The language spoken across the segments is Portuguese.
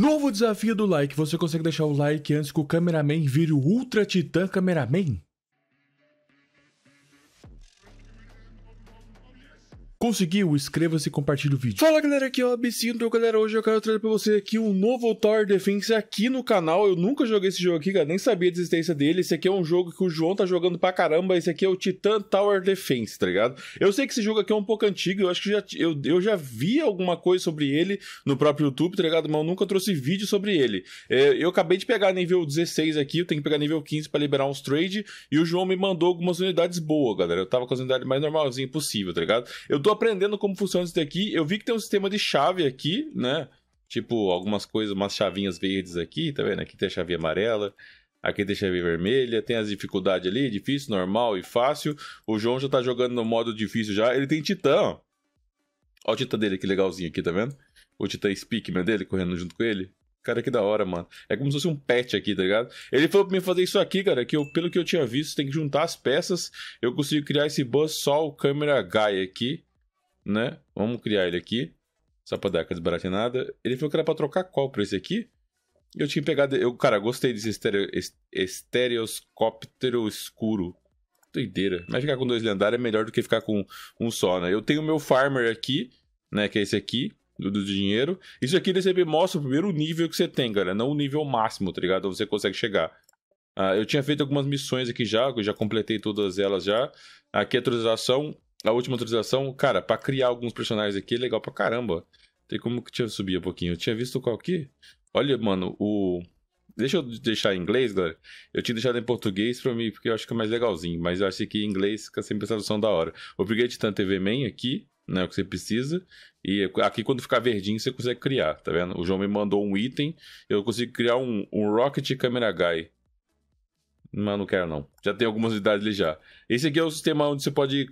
Novo desafio do like. Você consegue deixar o like antes que o cameraman vire o Ultra Titã Cameraman? Conseguiu? Inscreva-se e compartilhe o vídeo. Fala galera, aqui é o Absinto. Então, galera, hoje eu quero trazer pra você aqui um novo Tower Defense aqui no canal. Eu nunca joguei esse jogo aqui, cara, nem sabia da existência dele. Esse aqui é um jogo que o João tá jogando pra caramba. Esse aqui é o Titan Tower Defense, tá ligado? Eu sei que esse jogo aqui é um pouco antigo, eu acho que já, eu, eu já vi alguma coisa sobre ele no próprio YouTube, tá ligado? Mas eu nunca trouxe vídeo sobre ele. É, eu acabei de pegar nível 16 aqui, eu tenho que pegar nível 15 pra liberar uns trade. E o João me mandou algumas unidades boas, galera. Eu tava com as unidades mais normalzinhas possível, tá ligado? Eu tô tô aprendendo como funciona isso daqui. Eu vi que tem um sistema de chave aqui, né? Tipo, algumas coisas, umas chavinhas verdes aqui, tá vendo? Aqui tem a chave amarela, aqui tem a chave vermelha, tem as dificuldades ali, difícil, normal e fácil. O João já tá jogando no modo difícil já. Ele tem titã, ó. Ó o titã dele que legalzinho aqui, tá vendo? O titã Speakman dele correndo junto com ele. Cara, que da hora, mano. É como se fosse um pet aqui, tá ligado? Ele falou pra mim fazer isso aqui, cara, que eu, pelo que eu tinha visto, tem que juntar as peças. Eu consigo criar esse bus só o guy aqui né? Vamos criar ele aqui. Só pra dar aquela desbaratinada. Ele falou que era pra trocar qual pra esse aqui? Eu tinha pegado. Eu, cara, gostei desse estéreo estereoscóptero escuro. Doideira. Mas ficar com dois lendários é melhor do que ficar com um só, né? Eu tenho o meu farmer aqui, né? Que é esse aqui, do, do dinheiro. Isso aqui ele sempre mostra o primeiro nível que você tem, galera. Não o nível máximo, tá ligado? Você consegue chegar. Ah, eu tinha feito algumas missões aqui já, eu já completei todas elas já. Aqui é a autorização a última atualização, cara, pra criar alguns personagens aqui é legal pra caramba. Tem como que tinha subir um pouquinho. Eu tinha visto qual aqui? Olha, mano, o. Deixa eu deixar em inglês, galera. Eu tinha deixado em português pra mim, porque eu acho que é mais legalzinho. Mas eu achei que em inglês fica sempre essa tradução da hora. O Brigade TV Man aqui, né? É o que você precisa. E aqui, quando ficar verdinho, você consegue criar, tá vendo? O João me mandou um item. Eu consigo criar um, um Rocket Camera Guy. Mas não quero, não. Já tem algumas unidades ali já. Esse aqui é o sistema onde você pode.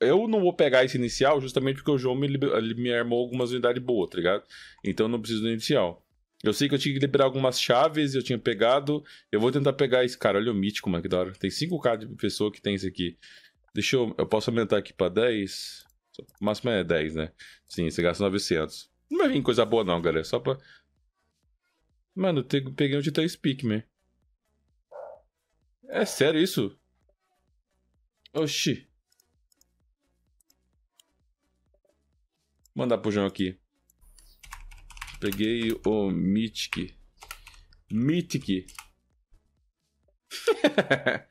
Eu não vou pegar esse inicial justamente porque o João me, liber... me armou algumas unidades boas, tá ligado? Então eu não preciso do inicial. Eu sei que eu tinha que liberar algumas chaves, eu tinha pegado. Eu vou tentar pegar esse cara. Olha o mítico, mano, que da hora. Tem 5k de pessoa que tem esse aqui. Deixa eu. Eu posso aumentar aqui pra 10. O máximo é 10, né? Sim, você gasta 900. Não vai vir coisa boa, não, galera. Só pra. Mano, eu peguei um de 3 pick, man. É sério isso? Oxi. Mandar pro João aqui. Peguei o Mythic. Mythic.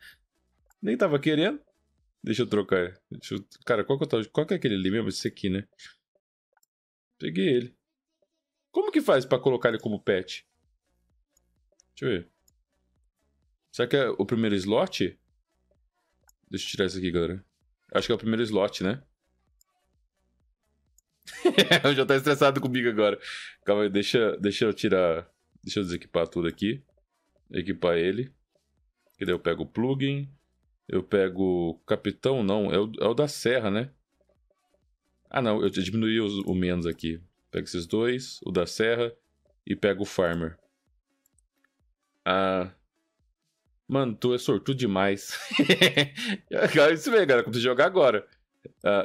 Nem tava querendo. Deixa eu trocar. Deixa eu... Cara, qual que, qual que, é aquele ali mesmo? Esse aqui, né? Peguei ele. Como que faz pra colocar ele como pet? Deixa eu ver. Será que é o primeiro slot? Deixa eu tirar isso aqui, galera. Acho que é o primeiro slot, né? eu já tá estressado comigo agora. Calma aí, deixa, deixa eu tirar... Deixa eu desequipar tudo aqui. Equipar ele. E daí eu pego o plugin. Eu pego o capitão, não. É o, é o da serra, né? Ah, não. Eu diminuí os, o menos aqui. Pego esses dois. O da serra. E pego o farmer. Ah... Mano, tu é sortudo demais. Isso mesmo, galera, como tu jogar agora.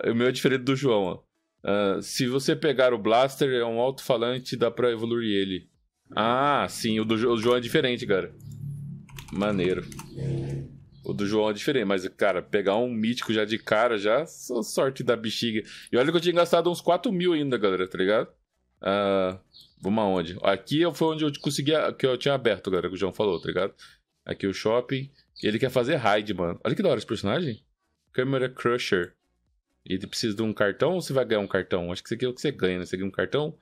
Uh, o meu é diferente do João, uh, se você pegar o Blaster, é um alto-falante, dá pra evoluir ele. Ah, sim, o do jo o João é diferente, cara. Maneiro. O do João é diferente, mas, cara, pegar um mítico já de cara, já, sorte da bexiga. E olha que eu tinha gastado uns 4 mil ainda, galera, tá ligado? Uh, vamos aonde? Aqui é foi onde eu consegui, que eu tinha aberto, galera, que o João falou, tá ligado? aqui é o shopping. E ele quer fazer raid, mano. Olha que da hora esse personagem. Camera Crusher. Ele precisa de um cartão ou você vai ganhar um cartão? Acho que isso aqui é o que você ganha, né? Você ganha um cartão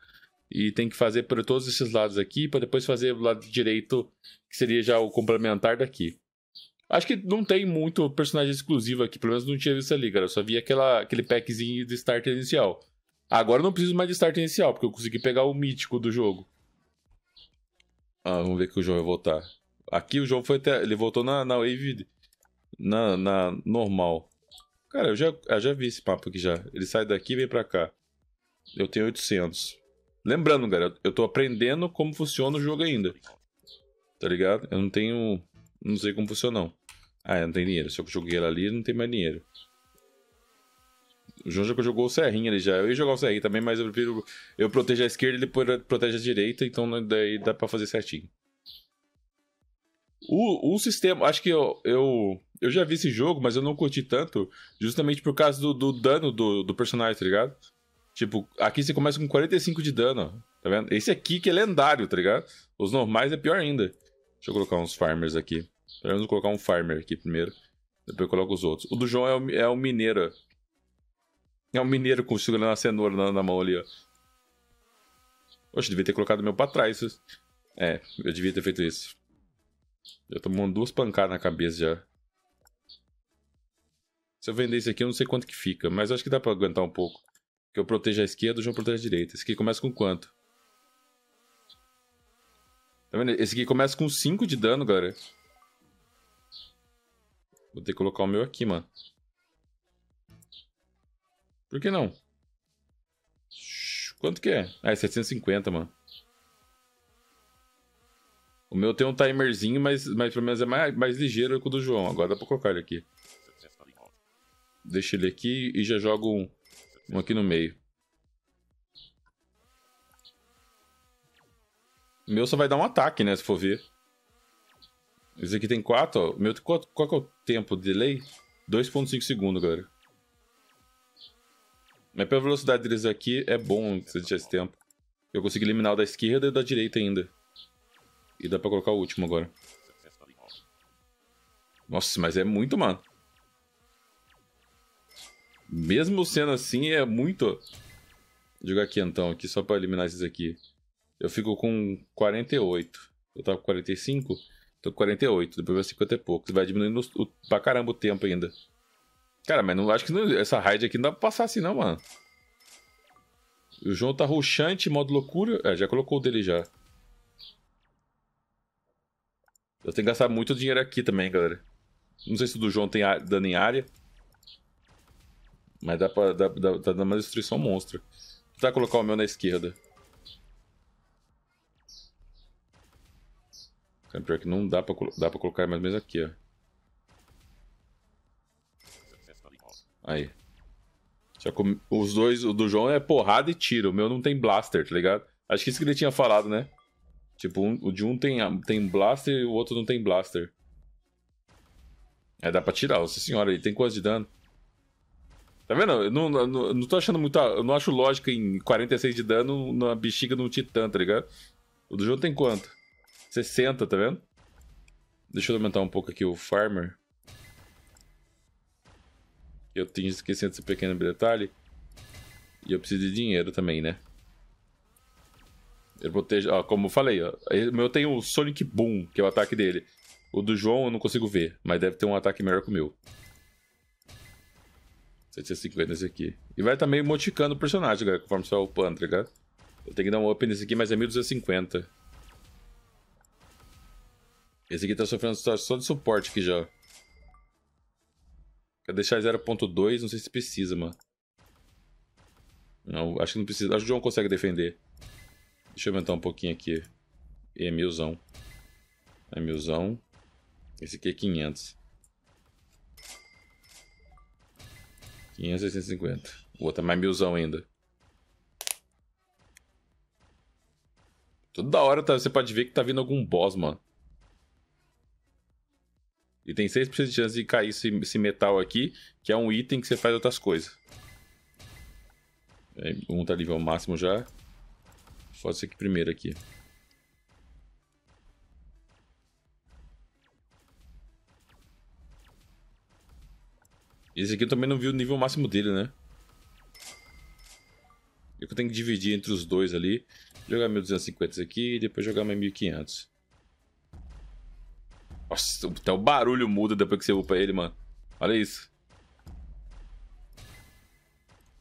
e tem que fazer por todos esses lados aqui para depois fazer o lado direito, que seria já o complementar daqui. Acho que não tem muito personagem exclusivo aqui, pelo menos não tinha visto ali, cara. Eu só vi aquela, aquele packzinho de start inicial. Agora eu não preciso mais de start inicial, porque eu consegui pegar o mítico do jogo. Ah, vamos ver que o jogo vai voltar. Aqui o jogo foi até. Ele voltou na, na Wave. Na, na normal. Cara, eu já, eu já vi esse papo aqui já. Ele sai daqui e vem pra cá. Eu tenho 800. Lembrando, galera, eu tô aprendendo como funciona o jogo ainda. Tá ligado? Eu não tenho. Não sei como funciona, não. Ah, eu não tenho dinheiro. Se eu joguei ela ali, não tem mais dinheiro. O João já jogou o serrinho, ali já. Eu ia jogar o serrinho também, mas eu prefiro. Eu protejo a esquerda, e ele protege a direita, então daí dá pra fazer certinho. O, o sistema, acho que eu, eu, eu já vi esse jogo, mas eu não curti tanto, justamente por causa do, do dano do, do personagem, tá ligado? Tipo, aqui você começa com 45 de dano, tá vendo? Esse aqui que é lendário, tá ligado? Os normais é pior ainda. Deixa eu colocar uns farmers aqui. Eu vou colocar um farmer aqui primeiro. Depois eu coloco os outros. O do João é o, é o mineiro. É o mineiro com segurando a cenoura na, na mão ali, ó. Oxe, devia ter colocado o meu pra trás. É, eu devia ter feito isso. Já tomou duas pancadas na cabeça já. Se eu vender esse aqui, eu não sei quanto que fica, mas acho que dá pra aguentar um pouco. Que eu proteja a esquerda, o João proteja a direita. Esse aqui começa com quanto? Tá vendo? Esse aqui começa com 5 de dano, galera. Vou ter que colocar o meu aqui, mano. Por que não? Quanto que é? Ah, é 750, mano. O meu tem um timerzinho, mas, mas pelo menos é mais, mais ligeiro que o do João. Agora dá pra colocar ele aqui. Deixa ele aqui e já jogo um, um aqui no meio. O meu só vai dar um ataque, né? Se for ver. Esse aqui tem 4, ó. O meu, qual, qual que é o tempo de delay? 2.5 segundos, galera. Mas pela velocidade deles aqui, é bom se deixar esse tempo. Eu consigo eliminar o da esquerda e o da direita ainda. E dá pra colocar o último agora. Nossa, mas é muito, mano. Mesmo sendo assim, é muito. Vou jogar aqui então, aqui só pra eliminar esses aqui. Eu fico com 48. Eu tava com 45? Tô com 48, depois vai 50 e pouco. Vai diminuindo o, pra caramba o tempo ainda. Cara, mas não acho que não, essa raid aqui não dá pra passar assim não, mano. O João tá ruxante, modo loucura. É, já colocou o dele já. tenho que gastar muito dinheiro aqui também, galera. Não sei se o do João tem dano em área. Mas dá pra. Dá, dá, tá dando uma destruição monstro. Vou tentar colocar o meu na esquerda. Pior que não dá pra, dá pra colocar mais ou menos aqui, ó. Aí. Só que os dois, o do João é porrada e tiro. O meu não tem blaster, tá ligado? Acho que isso que ele tinha falado, né? Tipo, um, o de um tem, tem blaster e o outro não tem blaster. É, dá pra tirar, nossa senhora, ele tem quase de dano? Tá vendo? Eu não, não, não tô achando muito. Eu não acho lógica em 46 de dano na bexiga num titã, tá ligado? O do jogo tem quanto? 60, tá vendo? Deixa eu aumentar um pouco aqui o farmer. Eu tinha esquecido esse pequeno detalhe. E eu preciso de dinheiro também, né? Ele protege, ó, como eu falei, ó, eu tenho o Sonic Boom, que é o ataque dele. O do João eu não consigo ver, mas deve ter um ataque melhor que o meu. 750 nesse aqui. E vai também tá modificando o personagem, galera, conforme você vai upando, tá ligado? Eu tenho que dar um up nesse aqui, mas é 1250. Esse aqui tá sofrendo só de suporte aqui já. Quer deixar 0.2, não sei se precisa, mano. Não, acho que não precisa. Acho que o João consegue defender. Deixa eu aumentar um pouquinho aqui. E é milzão. É milzão. Esse aqui é 500. 500 e O outro é mais milzão ainda. Toda hora tá, você pode ver que tá vindo algum boss, mano. E tem 6% de chance de cair esse, esse, metal aqui, que é um item que você faz outras coisas. É, um tá nível máximo já. Pode isso aqui primeiro aqui. Esse aqui eu também não vi o nível máximo dele, né? Eu tenho que dividir entre os dois ali. Jogar 1250 aqui e depois jogar mais 1500. Nossa, até o barulho muda depois que você upa ele, mano. Olha isso.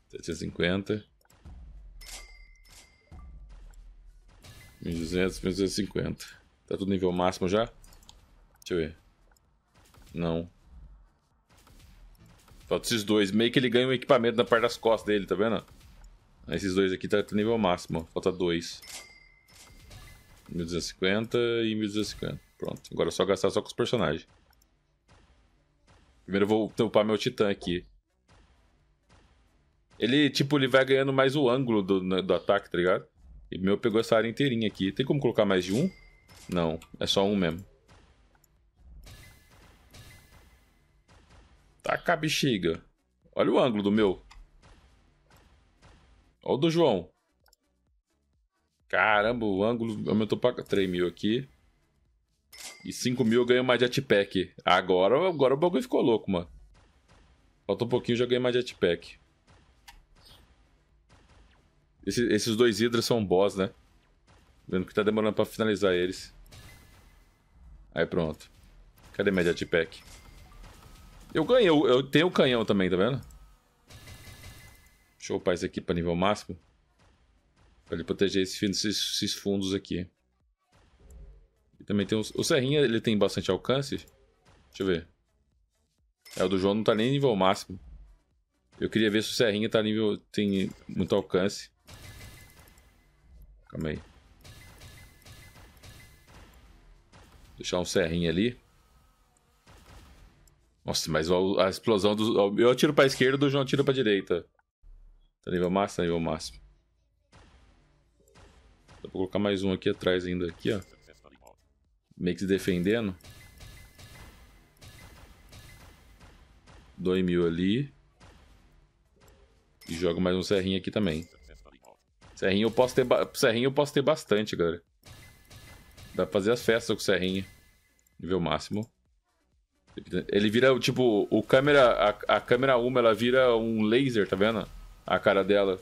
750. 1200, 1250. Tá tudo nível máximo já? Deixa eu ver. Não. Falta esses dois. Meio que ele ganha um equipamento na parte das costas dele, tá vendo? Aí esses dois aqui tá nível máximo. Falta dois. 1250 e 1250. Pronto. Agora é só gastar só com os personagens. Primeiro eu vou tampar meu titã aqui. Ele, tipo, ele vai ganhando mais o ângulo do, do ataque, tá ligado? E meu pegou essa área inteirinha aqui. Tem como colocar mais de um? Não, é só um mesmo. Taca tá, a bexiga. Olha o ângulo do meu. Olha o do João. Caramba, o ângulo aumentou para 3 mil aqui. E 5 mil eu ganho mais jetpack. Agora, agora o bagulho ficou louco, mano. Falta um pouquinho e já ganhei mais jetpack. Esse, esses dois hidras são boss, né? Vendo que tá demorando pra finalizar eles. Aí pronto. Cadê minha jetpack? Eu ganhei, eu, eu tenho o canhão também, tá vendo? Deixa eu upar isso aqui pra nível máximo. Pra ele proteger esses, esses fundos aqui. E também tem os, O Serrinha, ele tem bastante alcance. Deixa eu ver. É, o do João não tá nem nível máximo. Eu queria ver se o Serrinha tá nível... tem muito alcance. Calma aí. Deixar um serrinho ali. Nossa, mas a explosão do. Eu atiro pra esquerda, o João atira pra direita. Tá nível máximo? Tá nível máximo. Dá pra colocar mais um aqui atrás ainda, aqui, ó. Meio que se defendendo. dois mil ali. E jogo mais um serrinho aqui também. Serrinho eu posso ter, ba... serrinho eu posso ter bastante, galera. Dá pra fazer as festas com o serrinho. Nível máximo. Ele vira, tipo, o câmera, a, a câmera 1, ela vira um laser, tá vendo? A cara dela.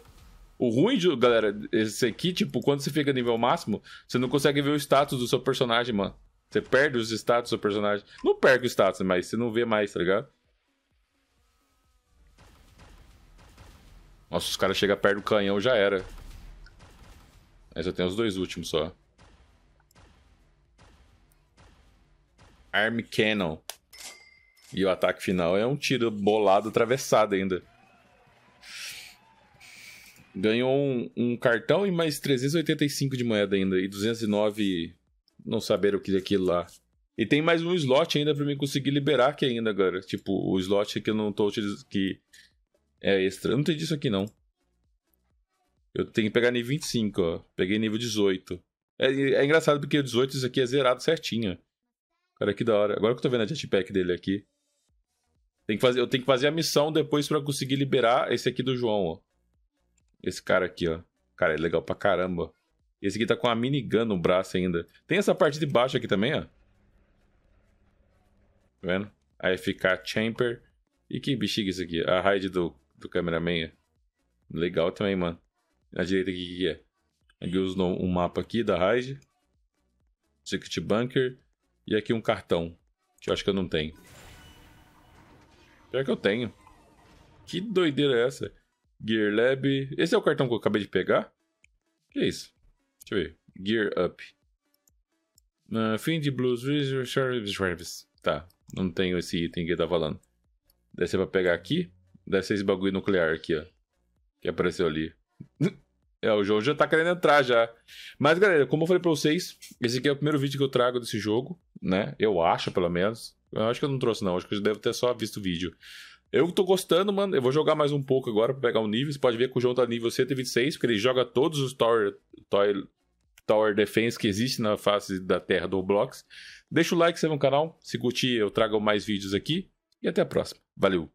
O ruim, galera, esse aqui, tipo, quando você fica nível máximo, você não consegue ver o status do seu personagem, mano. Você perde os status do seu personagem. Não perde o status, mas você não vê mais, tá ligado? Nossa, os caras chegam perto do canhão, já era. Aí eu tenho os dois últimos só. Arm Cannon. E o ataque final é um tiro bolado, atravessado ainda. Ganhou um, um cartão e mais 385 de moeda ainda. E 209 não saber o que é aquilo lá. E tem mais um slot ainda para mim conseguir liberar aqui ainda agora. Tipo, o slot que eu não tô utilizando. Que é extra. Eu não tem isso aqui não. Eu tenho que pegar nível 25, ó. Peguei nível 18. É, é engraçado porque o 18 isso aqui é zerado certinho. Cara, que da hora. Agora que eu tô vendo a jetpack dele aqui. Tem que fazer, eu tenho que fazer a missão depois para conseguir liberar esse aqui do João, ó. Esse cara aqui, ó. Cara, é legal pra caramba. Esse aqui tá com a minigun no braço ainda. Tem essa parte de baixo aqui também, ó. Tá vendo? A fica chamber. E que bexiga isso aqui? A raid do, do cameraman. Legal também, mano. Na direita, o que, que é? Aqui eu uso um mapa aqui da Raid. Secret Bunker. E aqui um cartão. Que eu acho que eu não tenho. Pior que eu tenho. Que doideira é essa? Gear Lab. Esse é o cartão que eu acabei de pegar? Que é isso? Deixa eu ver. Gear Up. Uh, fim de Blues Reserves. Tá, não tenho esse item que tá tava falando. Deve ser pra pegar aqui. Deve ser esse bagulho nuclear aqui, ó. Que apareceu ali. É, o jogo já tá querendo entrar já. Mas, galera, como eu falei pra vocês, esse aqui é o primeiro vídeo que eu trago desse jogo, né? Eu acho, pelo menos. Eu acho que eu não trouxe, não. Eu acho que eu devo ter só visto o vídeo. Eu tô gostando, mano. Eu vou jogar mais um pouco agora pra pegar o um nível. Você pode ver que o João tá nível 126, porque ele joga todos os Tower, tower, tower Defense que existem na face da Terra do Roblox. Deixa o like, se é no canal. Se curtir, eu trago mais vídeos aqui. E até a próxima. Valeu!